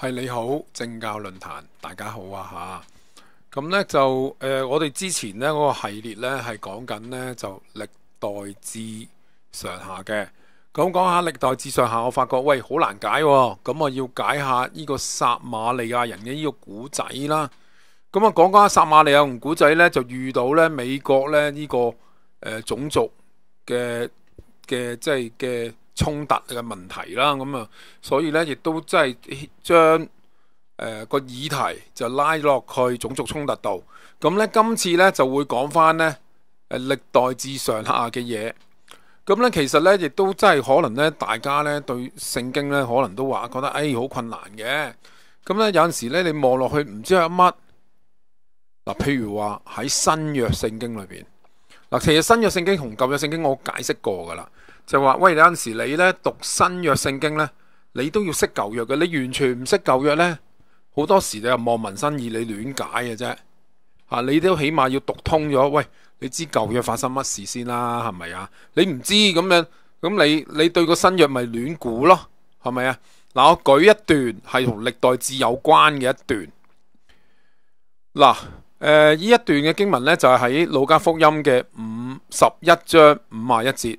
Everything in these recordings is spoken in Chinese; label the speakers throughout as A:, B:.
A: 系你好，政教论坛，大家好啊吓！咁咧就诶，我哋之前咧嗰个系列咧系讲紧咧就历代至上下嘅。咁讲下历代至上下，我发觉喂好难解，咁我要解下呢个撒玛利亚人嘅呢个古仔啦。咁啊，讲讲撒玛利亚人古仔咧，就遇到咧美国咧呢个诶种族嘅嘅即系嘅。衝突嘅問題啦，咁啊，所以咧亦都即係將誒個議題就拉落去種族衝突度。咁咧今次咧就會講翻咧誒歷代至上下嘅嘢。咁咧其實咧亦都真係可能咧大家咧對聖經咧可能都話覺得誒好困難嘅。咁咧有陣時咧你望落去唔知係乜嗱，譬如話喺新約聖經裏邊嗱，其實新約聖經同舊約聖經我解釋過噶啦。就话喂，有阵时你咧读新约圣经咧，你都要识旧约嘅。你完全唔识旧约咧，好多时你又望文生义，你乱解嘅啫。吓，你都起码要读通咗。喂，你知旧约发生乜事先啦？系咪啊？你唔知咁样咁，你你对个新约咪乱估咯？系咪啊？嗱，我举一段系同历代志有关嘅一段。嗱，诶，呢一段嘅经文咧就系喺路加福音嘅五十一章五廿一节。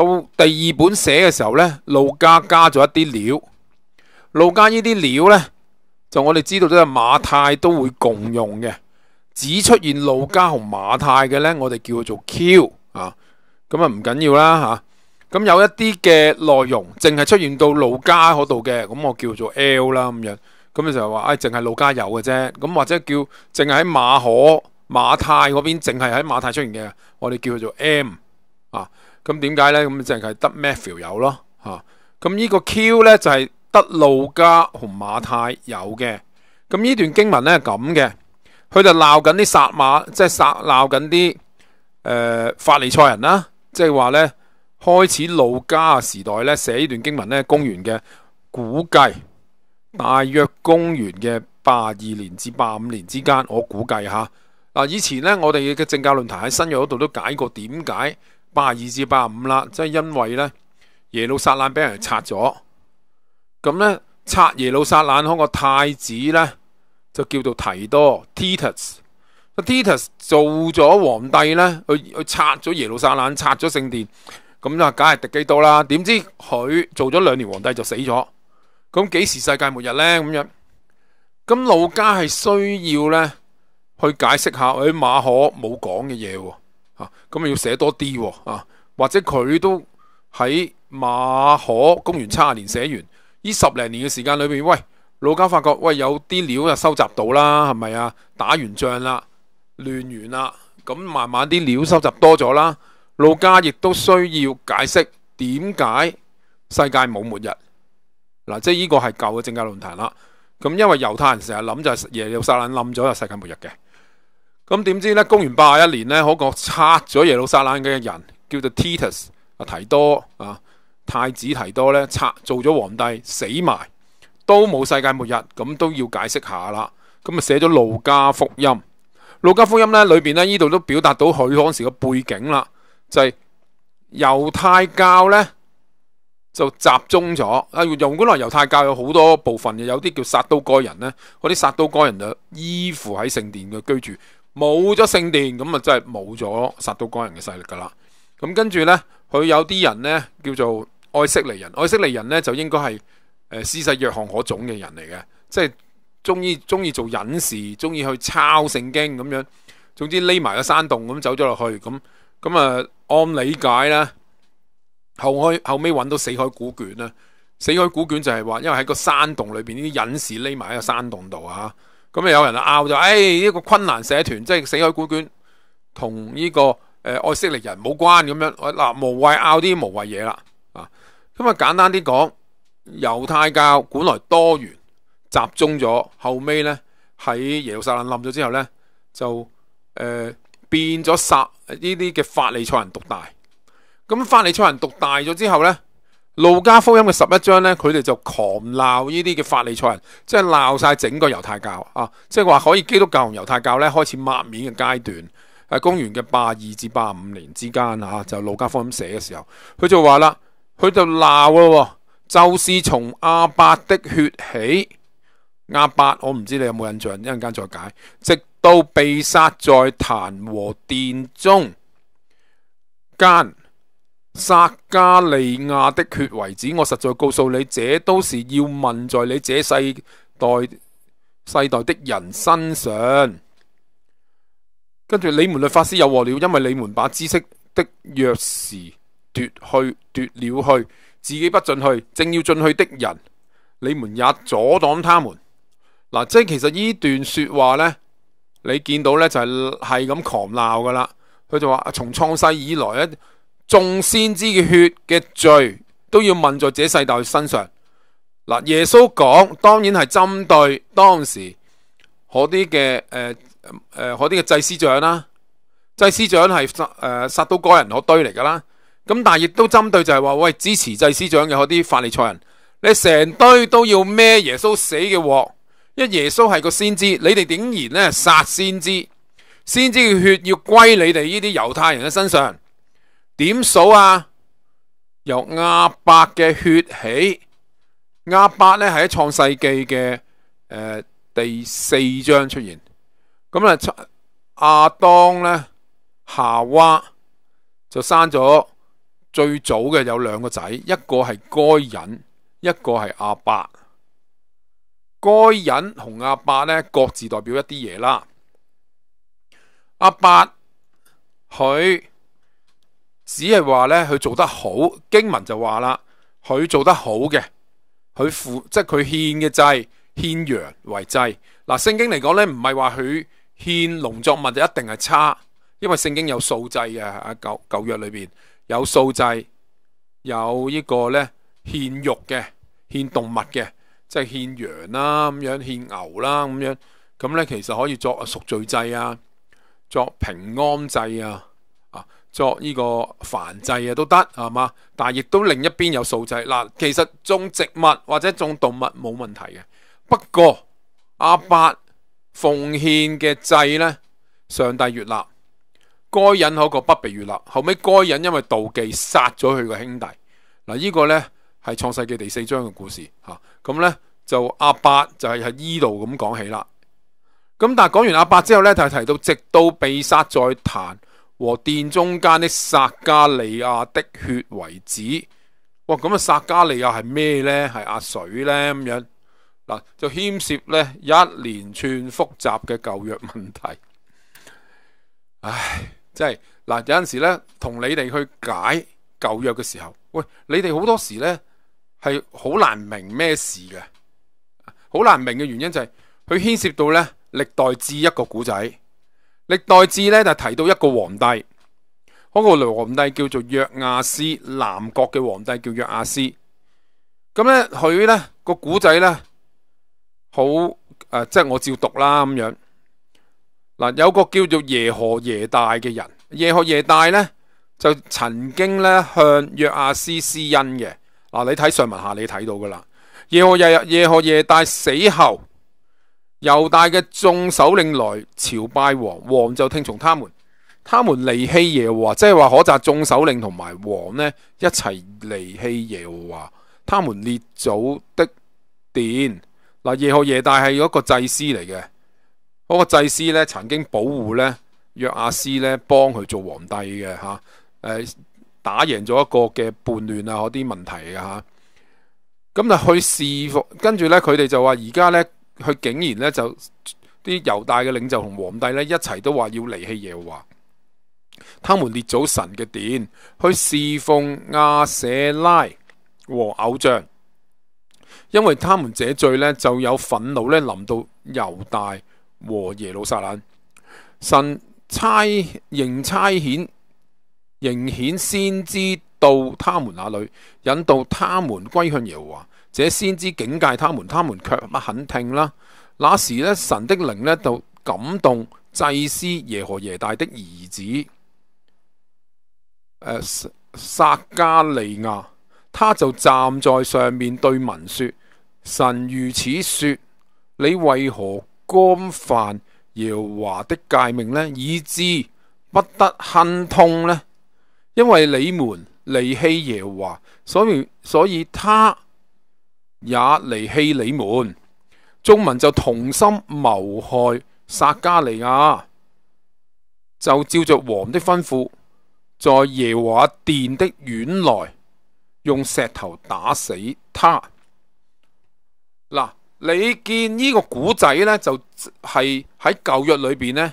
A: 到第二本寫嘅時候呢，路加加咗一啲料，路加呢啲料呢，就我哋知道都係馬太都會共用嘅，只出現路加同馬太嘅呢，我哋叫做 Q 啊，咁啊唔緊要啦吓。咁有一啲嘅內容淨係出現到路加嗰度嘅，咁我叫做 L 啦咁样。咁你就话話，唉，淨係路加有嘅啫，咁或者叫淨係喺馬可、馬太嗰邊，淨係喺馬太出現嘅，我哋叫佢做 M 啊。咁点解咧？咁净系得 Matthew 有咯，吓咁呢个 Q 咧就系得路加同马太有嘅。咁呢段经文咧咁嘅，佢就闹紧啲撒马，即系撒闹紧啲诶法利赛人啦。即系话咧开始路加时代咧写呢段经文咧，公元嘅估计大约公元嘅八二年至八五年之间，我估计吓嗱。以前咧我哋嘅政教论坛喺新约嗰度都解过点解。八二至八五啦，即系因为咧耶路撒冷俾人拆咗，咁咧拆耶路撒冷，嗰个太子咧就叫做提多 （Titus）。Titus 做咗皇帝咧，去去拆咗耶路撒冷，拆咗圣殿，咁啊梗系敌基督啦。点知佢做咗两年皇帝就死咗，咁几时世界末日咧？咁样咁老家系需要咧去解释下，啲马可冇讲嘅嘢。啊，咁啊要寫多啲喎，啊或者佢都喺馬可公元七廿年寫完，呢十零年嘅時間裏面，喂，老家發覺喂有啲料就收集到啦，係咪啊？打完仗啦，亂完啦，咁慢慢啲料收集多咗啦，老家亦都需要解釋點解世界冇末日，嗱，即系呢個係舊嘅政界論壇啦。咁因為猶太人成日諗就係耶路撒冷冧咗就世界末日嘅。咁點知咧？公元八廿一年咧，嗰個拆咗耶路撒冷嘅人叫做 Titus 啊提多啊太子提多咧拆做咗皇帝死埋都冇世界末日咁都要解釋下啦。咁啊寫咗路加福音，路加福音咧裏边咧呢度都表達到佢當時嘅背景啦，就係猶太教咧就集中咗啊。用本来猶太教有好多部分嘅，有啲叫殺刀該人咧，嗰啲殺刀該人就依附喺聖殿嘅居住。冇咗圣殿，咁啊真系冇咗杀刀光人嘅势力噶啦。咁跟住呢，佢有啲人呢叫做爱色利人，爱色利人呢就应该系诶施世约翰可种嘅人嚟嘅，即系中意中意做隐士，中意去抄圣经咁样。总之匿埋个山洞咁走咗落去咁。咁啊按理解呢，后开后尾揾到死海古卷啦。死海古卷就系话，因为喺个山洞里边呢啲隐士匿埋喺个山洞度啊。咁啊！有人拗就，哎，呢個昆兰社团即系死海古卷同呢個誒愛色利人冇關咁樣嗱無謂拗啲無謂嘢啦啊。咁啊簡單啲講，猶太教本來多元集中咗，後尾咧喺耶路撒冷冧咗之後咧就誒變咗殺呢啲嘅法利赛人獨大。咁法利赛人獨大咗之後咧。路加福音嘅十一章呢，佢哋就狂闹呢啲嘅法利赛人，即系闹晒整个犹太教啊！即系话可以基督教同犹太教呢开始抹面嘅阶段，喺公元嘅八二至八五年之间啊，就路加福音写嘅时候，佢就话啦，佢就闹咯，就是从阿伯的血起，阿伯我唔知你有冇印象，一阵间再解，直到被杀在坛和殿中间。撒加利亚的血为止，我实在告诉你，这都是要问在你这世代世代的人身上。跟住你们律法师有祸了，因为你们把知识的若是夺去夺了去，自己不进去，正要进去的人，你们也阻挡他们。嗱，即系其实呢段说话呢，你见到呢就系系咁狂闹噶啦。佢就话从创世以来咧。众先知嘅血嘅罪都要问在这世代身上。嗱，耶稣讲，当然系针对当时嗰啲嘅诶诶，嗰啲嘅祭司长啦。祭司长系诶杀到个人嗰堆嚟噶啦。咁但系亦都针对就系话喂，支持祭司长嘅嗰啲法利赛人，你成堆都要孭耶稣死嘅锅。因耶稣系个先知，你哋竟然咧杀先知，先知嘅血要归你哋呢啲犹太人嘅身上。點數啊！由阿伯嘅血起，阿伯咧係喺創世纪嘅誒第四章出現。咁啊，亞當咧、夏娃就生咗最早嘅有兩個仔，一個係該人，一個係阿伯。該人同阿伯咧各自代表一啲嘢啦。阿伯佢。只係話咧，佢做得好，經文就話啦，佢做得好嘅，佢付即系佢献嘅祭，献羊為祭。嗱，聖經嚟講咧，唔係話佢献農作物就一定係差，因為聖經有素祭嘅，喺舊旧約裏边有素祭，有呢個咧献肉嘅，献動物嘅，即係献羊啦咁樣，献牛啦咁樣，咁咧其實可以作赎罪祭啊，作平安祭啊。作呢個繁祭啊，都得係嘛，但系亦都另一邊有素祭嗱。其實種植物或者種動物冇問題嘅，不過阿伯奉獻嘅祭呢，上帝悦立，該隱嗰個不被悦立。後尾該隱因為妒忌殺咗佢個兄弟嗱，呢個呢係創世記第四章嘅故事吓。咁呢，就阿伯就係喺依度咁講起啦。咁但系講完阿伯之後呢，就提到直到被殺再谈。和殿中间的撒加利亚的血为止，哇！咁啊，撒加利亚系咩呢？系阿水呢？咁样嗱，就牵涉呢一连串复杂嘅旧约问题。唉，真系嗱，有阵时咧同你哋去解旧约嘅时候，喂，你哋好多时呢系好难明咩事嘅，好难明嘅原因就系佢牵涉到呢历代志一个古仔。历代志咧就提到一个皇帝，嗰个皇帝叫做约亚斯，南国嘅皇帝叫约亚斯。咁咧佢咧个古仔咧好诶，即系我照读啦咁样。嗱，有个叫做耶何耶大嘅人，耶何耶大咧就曾经咧向约亚斯施恩嘅。嗱，你睇上文下你睇到噶啦。耶何耶日耶何耶大死后。犹大嘅众首领来朝拜王，王就听从他们。他们离弃耶和华，即系话可扎众首领同埋王呢？一齐离弃耶和华，他们列祖的殿。嗱，耶和耶大系一个祭司嚟嘅，嗰个祭司呢曾经保护呢约阿斯呢帮佢做皇帝嘅吓，诶打赢咗一个嘅叛乱啊嗰啲问题嘅吓，咁就去侍奉，跟住呢，佢哋就话而家呢。佢竟然呢，就啲犹大嘅领袖同皇帝呢，一齐都话要离弃耶和华，他们列祖神嘅殿，去侍奉亚舍拉和偶像，因为他们这罪呢，就有愤怒呢临到犹大和耶路撒冷，神差刑差遣刑遣先知到他们那里，引导他们归向耶和华。这先知警戒他们，他们却不肯听啦。那时咧，神的灵呢，就感动祭司耶和耶大的儿子诶，撒加利亚，他就站在上面对民说：神如此说，你为何干犯耶华的诫命呢？以致不得亨通呢？因为你们离弃耶华，所以所以他。也离弃你们，众民就同心谋害撒加利亚，就照着王的吩咐，在耶和华殿的院内用石头打死他。嗱，你见呢个古仔咧，就系喺旧约里边咧，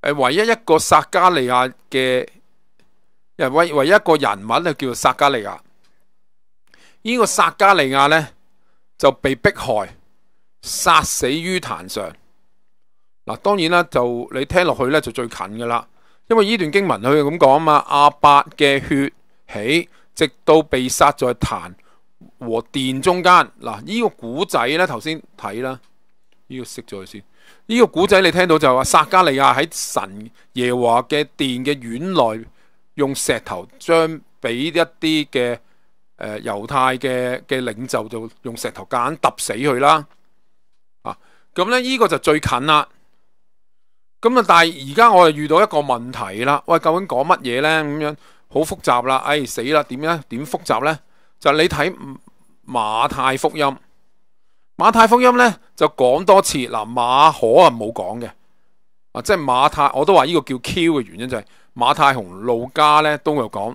A: 诶，唯一一个撒加利亚嘅唯唯一一个人物咧，叫撒加利亚。呢个撒加利亚呢，就被迫害，杀死于坛上。嗱，当然啦，就你听落去呢，就最近噶啦，因为呢段经文佢咁讲啊嘛，阿伯嘅血起，直到被杀在坛和殿中间。嗱，呢个古仔呢，头先睇啦，呢个识咗佢先。呢个古仔你听到就话撒加利亚喺神耶和嘅殿嘅院内，用石头将俾一啲嘅。誒猶太嘅嘅領袖就用石頭夾硬揼死佢啦，啊！咁咧呢個就最近啦。咁啊，但係而家我哋遇到一個問題啦。喂，究竟講乜嘢咧？咁樣好複雜啦。哎，死啦！點樣點複雜咧？就你睇馬太福音，馬太福音咧就講多次嗱，馬可啊冇講嘅啊，即係馬太我都話呢個叫 Q 嘅原因就係馬太熊路家咧都有講。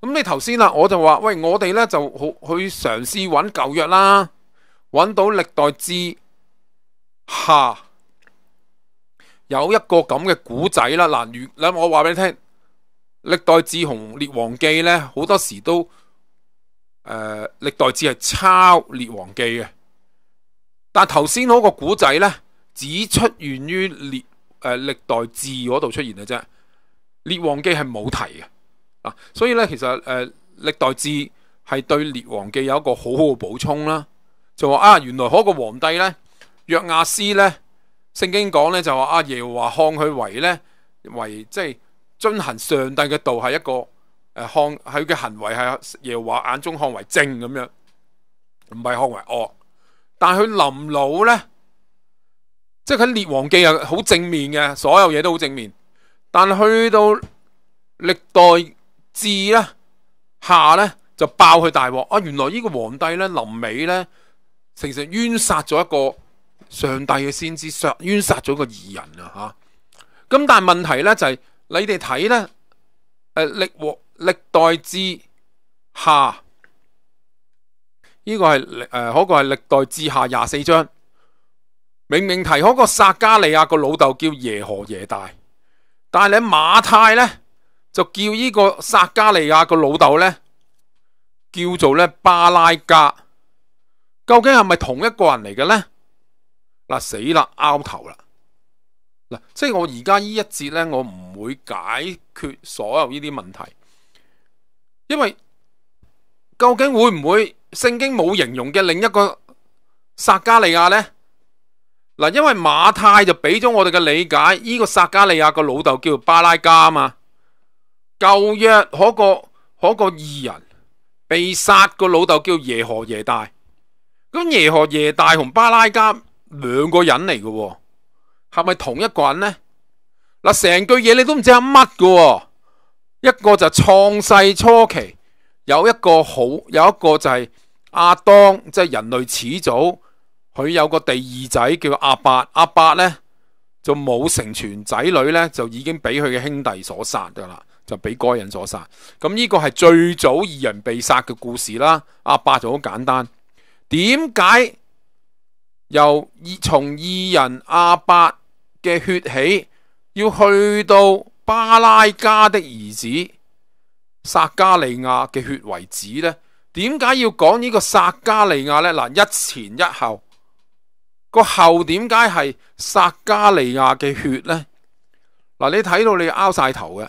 A: 咁你头先啦，我就话喂，我哋咧就好去尝试揾旧约啦，揾到历代志下有一个咁嘅古仔啦。嗱，如谂我话俾你听，历代志同列王记咧，好多时都诶，历代志系抄列王记嘅。但头先嗰个古仔咧，只出现于列诶历代志嗰度出现嘅啫，列王记系冇提嘅。所以咧，其实诶，历代志系对列王记有一个好好嘅补充啦。就话啊，原来嗰个皇帝咧约亚斯咧，圣经讲咧就话啊，耶和华看佢为咧为即系遵行上帝嘅道系一个诶看佢嘅行为系耶和华眼中看为正咁样，唔系看为恶。但系佢临老咧，即系佢列王记啊，好正面嘅，所有嘢都好正面。但去到历代。至咧下咧就爆佢大镬啊！原来呢个皇帝咧临尾咧成成冤杀咗一个上帝嘅先知，冤杀咗个异人啊！吓咁但系问题咧就系你哋睇咧诶历往历代至下呢个系诶嗰个系历代至下廿四章明明提嗰个撒加利亚个老豆叫耶和耶大，但系你马太咧？就叫呢个撒加利亚个老豆咧，叫做咧巴拉加，究竟系咪同一个人嚟嘅咧？嗱死啦，拗头啦！嗱，即系我而家呢一节咧，我唔会解决所有呢啲问题，因为究竟会唔会圣经冇形容嘅另一个撒加利亚咧？嗱，因为马太就俾咗我哋嘅理解，呢个撒加利亚个老豆叫做巴拉加啊嘛。旧约嗰个嗰个二人被杀个老豆叫耶何耶大，咁耶何耶大同巴拉加两个人嚟嘅，系咪同一个人呢？嗱，成句嘢你都唔知系乜嘅，一个就创世初期有一个好有一个就系阿当，即系人类始祖，佢有个第二仔叫阿伯，阿伯呢就冇成全仔女呢，就已经俾佢嘅兄弟所杀噶啦。就俾該人所殺，咁呢個係最早二人被殺嘅故事啦。阿伯就好簡單，點解由從二人阿伯嘅血起，要去到巴拉加的兒子撒加利亞嘅血為止呢？點解要講呢個撒加利亞呢？嗱，一前一後個後點解係撒加利亞嘅血呢？嗱，你睇到你拗晒頭嘅。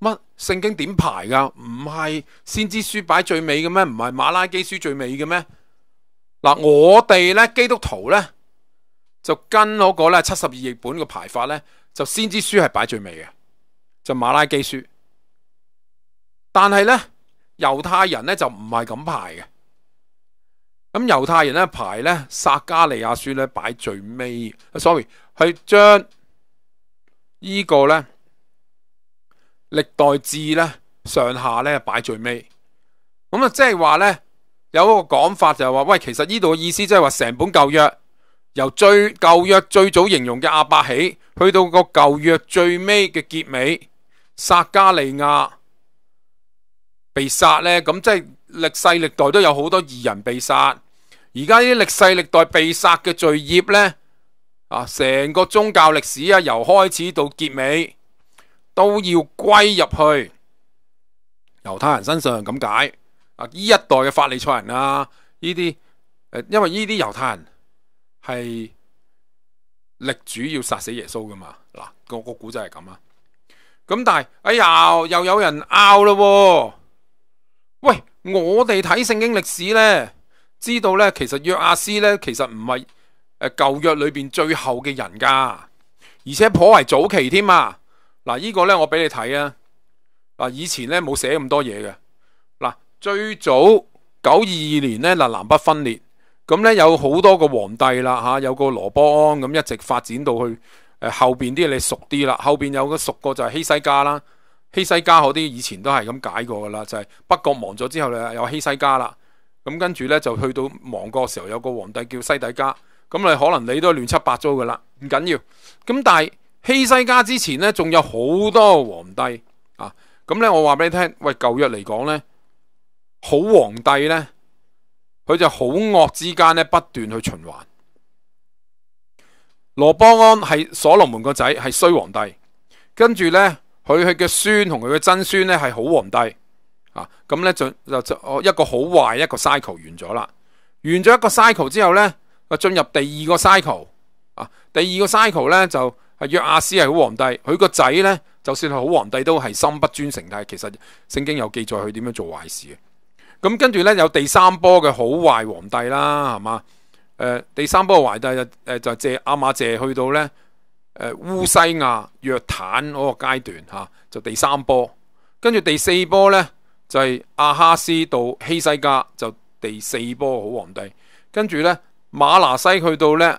A: 乜圣经点排噶？唔系先知书摆最尾嘅咩？唔系马拉基书最尾嘅咩？嗱，我哋咧基督徒咧就跟嗰个咧七十二译本嘅排法咧，就先知书系摆最尾嘅，就马拉基书。但系咧犹太人咧就唔系咁排嘅。咁犹太人咧排咧撒加利亚书咧摆最尾。sorry，佢将呢个咧。历代志咧上下咧摆最尾，咁啊即系话咧有一个讲法就系话喂，其实呢度嘅意思即系话成本旧约由最旧约最早形容嘅阿伯起，去到个旧约最尾嘅结尾，撒加利亚被杀咧，咁即系历世历代都有好多异人被杀，而家呢啲历世历代被杀嘅罪孽咧啊，成个宗教历史啊由开始到结尾。都要归入去犹太人身上咁解啊！呢一代嘅法利赛人啊，呢啲诶，因为呢啲犹太人系力主要杀死耶稣噶嘛，嗱，个个古仔系咁啊。咁但系，哎呀，又有人拗啦！喂，我哋睇圣经历史呢，知道呢，其实约阿斯呢，其实唔系诶旧约里边最后嘅人噶，而且颇为早期添啊！嗱，呢个咧我俾你睇啊！嗱，以前咧冇写咁多嘢嘅。嗱，最早九二二年咧，嗱南北分裂，咁咧有好多个皇帝啦吓，有个罗波安咁一直发展到去诶后边啲你熟啲啦。后边有个熟个就系希西家啦，希西家嗰啲以前都系咁解过噶啦，就系北国亡咗之后咧有希西家啦。咁跟住咧就去到亡国时候有个皇帝叫西底家，咁你可能你都乱七八糟噶啦，唔紧要。咁但系。希西家之前咧，仲有好多皇帝啊。咁咧，我话俾你听，喂，旧约嚟讲咧，好皇帝咧，佢就好恶之间咧不断去循环。罗邦安系所罗门个仔系衰皇帝，跟住咧佢佢嘅孙同佢嘅曾孙咧系好皇帝啊。咁咧就就哦一个好坏一个 cycle 完咗啦，完咗一个 cycle 之后咧，啊进入第二个 cycle 啊，第二个 cycle 咧就。约阿斯系好皇帝，佢个仔呢，就算系好皇帝都系心不专诚系其实圣经有记载佢点样做坏事嘅。咁跟住呢，有第三波嘅好坏皇帝啦，系嘛？诶，第三波嘅坏帝就诶就借阿玛谢去到呢诶乌西亚约坦嗰个阶段吓，就第三波。跟住第四波呢，就系阿哈斯到希西家就第四波好皇帝。跟住呢，马拿西去到呢。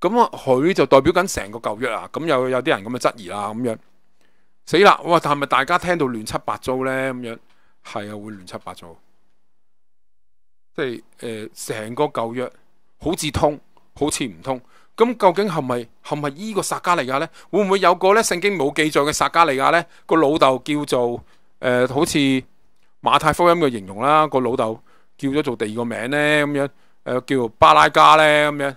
A: 咁啊，佢就代表紧成个旧约啊，咁又有啲人咁嘅质疑啦，咁样死啦！哇，系咪大家听到乱七八糟呢？咁样系啊，会乱七八糟，即系诶，成个旧约好似通，好似唔通，咁究竟系咪系咪呢个撒加利亚呢？会唔会有个咧？圣经冇记载嘅撒加利亚呢？个老豆叫做诶，好似马太福音嘅形容啦，个老豆叫咗做第二个名呢，咁样诶，叫巴拉加呢？咁样。